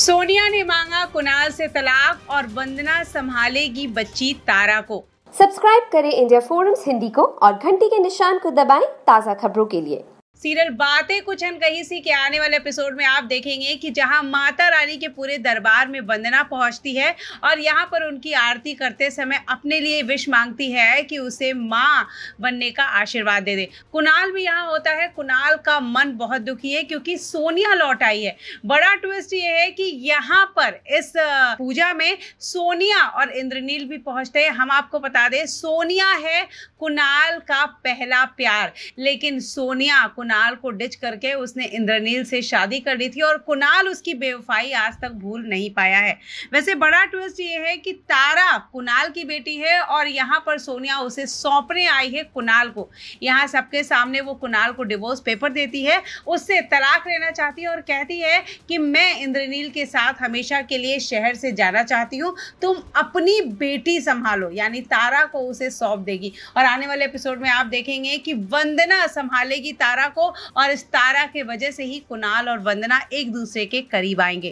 सोनिया ने मांगा कुणाल से तलाक और वंदना संभालेगी बच्ची तारा को सब्सक्राइब करें इंडिया फोरम्स हिंदी को और घंटी के निशान को दबाएं ताज़ा खबरों के लिए सीरियल बातें कुछ कहीं सी के आने वाले एपिसोड में आप देखेंगे कि जहां माता रानी के पूरे दरबार में वंदना पहुंचती है और यहां पर उनकी आरती करते समय अपने लिए विश मांगती है कि उसे माँ बनने का आशीर्वाद दे दे कुणाल भी यहां होता है कुणाल का मन बहुत दुखी है क्योंकि सोनिया लौट आई है बड़ा ट्विस्ट ये है कि यहाँ पर इस पूजा में सोनिया और इंद्रनील भी पहुंचते हैं हम आपको बता दें सोनिया है कुणाल का पहला प्यार लेकिन सोनिया कुणाल को डिच करके उसने इंद्रनील से शादी कर ली थी और कुणाल उसकी बेवफाई आज तक भूल नहीं पाया है वैसे बड़ा ट्विस्ट ये है कि तारा कुणाल की बेटी है और यहाँ पर सोनिया उसे सौंपने आई है कुणाल को यहाँ सबके सामने वो कुणाल को डिवोर्स पेपर देती है उससे तलाक लेना चाहती है और कहती है कि मैं इंद्रनील के साथ हमेशा के लिए शहर से जाना चाहती हूँ तुम अपनी बेटी संभालो यानी तारा को उसे सौंप देगी और आने वाले एपिसोड में आप देखेंगे कि वंदना संभालेगी तारा को और इस तारा के वजह से ही कुणाल और वंदना एक दूसरे के करीब आएंगे